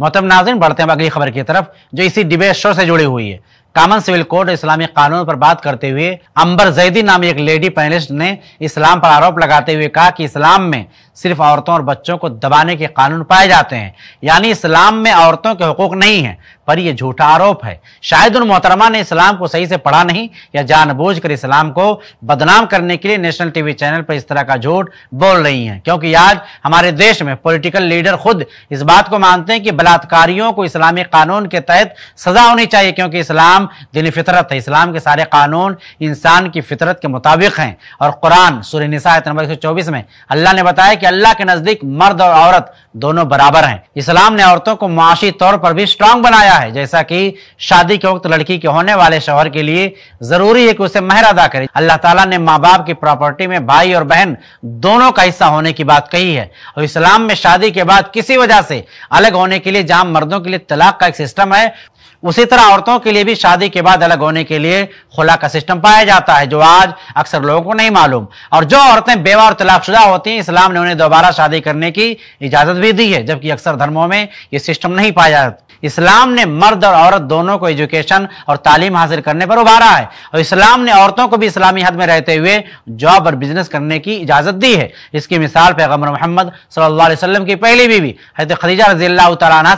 मोहतम नाजिन बढ़ते हैं अगली खबर की तरफ जो इसी डिबेट शो से जुड़ी हुई है कामन सिविल कोड इस्लामिक कानून पर बात करते हुए अंबर जैदी नामी एक लेडी पैनलिस्ट ने इस्लाम पर आरोप लगाते हुए कहा कि इस्लाम में सिर्फ औरतों और बच्चों को दबाने के कानून पाए जाते हैं यानी इस्लाम में औरतों के हकूक नहीं है पर यह झूठा आरोप है शायद उन मोहतरमा ने इस्लाम को सही से पढ़ा नहीं या जानबूझकर इस्लाम को बदनाम करने के लिए नेशनल टीवी चैनल पर इस तरह का झूठ बोल रही हैं क्योंकि आज हमारे देश में पॉलिटिकल लीडर खुद इस बात को मानते हैं कि बलात्कारियों को इस्लामी कानून के तहत सजा होनी चाहिए क्योंकि इस्लाम इस्लाम दिन फितरत है इस्लाम के सारे कानून इंसान की फितरत के मुताबिक हैं और कुरान सुर निसात नंबर एक चौबीस में अल्लाह ने बताया कि अल्लाह के नज़दीक मर्द और औरत दोनों बराबर हैं इस्लाम ने औरतों को माशी तौर पर भी स्ट्रांग बनाया है जैसा कि शादी के वक्त लड़की के होने वाले शोहर के लिए ज़रूरी है कि उसे महर अदा करे अल्लाह तला ने माँ बाप की प्रॉपर्टी में भाई और बहन दोनों का हिस्सा होने की बात कही है और इस्लाम में शादी के बाद किसी वजह से अलग होने के लिए जहां मर्दों के लिए तलाक का एक सिस्टम है उसी तरह औरतों के लिए भी शादी के बाद अलग होने के लिए खुला का सिस्टम पाया जाता है जो आज अक्सर लोगों को नहीं मालूम और जो औरतें बेवा और तलाकशुदा होती हैं इस्लाम ने उन्हें दोबारा शादी करने की इजाज़त भी दी है जबकि अक्सर धर्मों में ये सिस्टम नहीं पाया जाता इस्लाम ने मर्द और औरत दोनों को एजुकेशन और तालीम हासिल करने पर उभारा है और इस्लाम ने औरतों को भी इस्लामी हद में रहते हुए जॉब और बिजनेस करने की इजाज़त दी है इसकी मिसाल पैगम्बर मोहम्मद सल्लल्लाहु अलैहि वसल्लम की पहली बीवी हजरत खदीजा रजी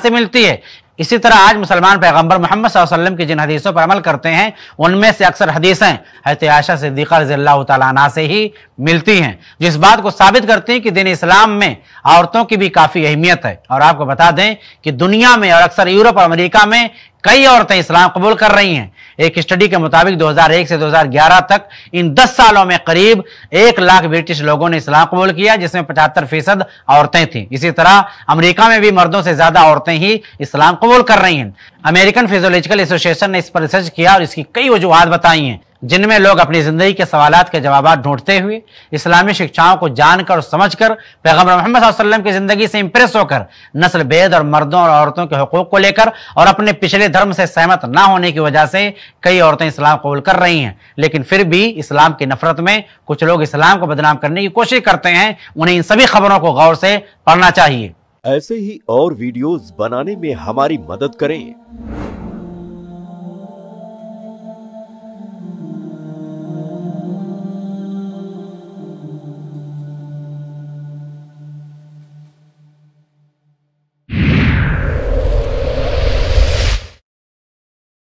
से मिलती है इसी तरह आज मुसलमान पैगंबर मोहम्मद वसल्लम की जिन हदीसों पर अमल करते हैं उनमें से अक्सर हदीसें हजरत आशा सिद्दीक़ा रजील्ला तला से ही मिलती हैं जिस बात को साबित करती हैं कि दिन इस्लाम में औरतों की भी काफ़ी अहमियत है और आपको बता दें कि दुनिया में और अक्सर यूरोप और अमरीका में कई औरतें इस्लाम कबूल कर रही हैं एक स्टडी के मुताबिक 2001 से 2011 तक इन 10 सालों में करीब एक लाख ब्रिटिश लोगों ने इस्लाम कबूल किया जिसमें पचहत्तर फीसद औरतें थी इसी तरह अमेरिका में भी मर्दों से ज्यादा औरतें ही इस्लाम कबूल कर रही हैं अमेरिकन फिजोलॉजिकल एसोसिएशन ने इस पर रिसर्च किया और इसकी कई वजूहत बताई हैं जिनमें लोग अपनी ज़िंदगी के सवाल के जवाब ढूंढते हुए इस्लामी शिक्षाओं को जानकर और समझ कर पैगम्बर मोहम्मद वसल्लम की ज़िंदगी से इम्प्रेस होकर नस्ल बेद और मर्दों और औरतों के हकूक़ को लेकर और अपने पिछले धर्म से सहमत ना होने की वजह से कई औरतें इस्लाम कबूल कर रही हैं लेकिन फिर भी इस्लाम की नफरत में कुछ लोग इस्लाम को बदनाम करने की कोशिश करते हैं उन्हें इन सभी खबरों को गौर से पढ़ना चाहिए ऐसे ही और वीडियोज़ बनाने में हमारी मदद करें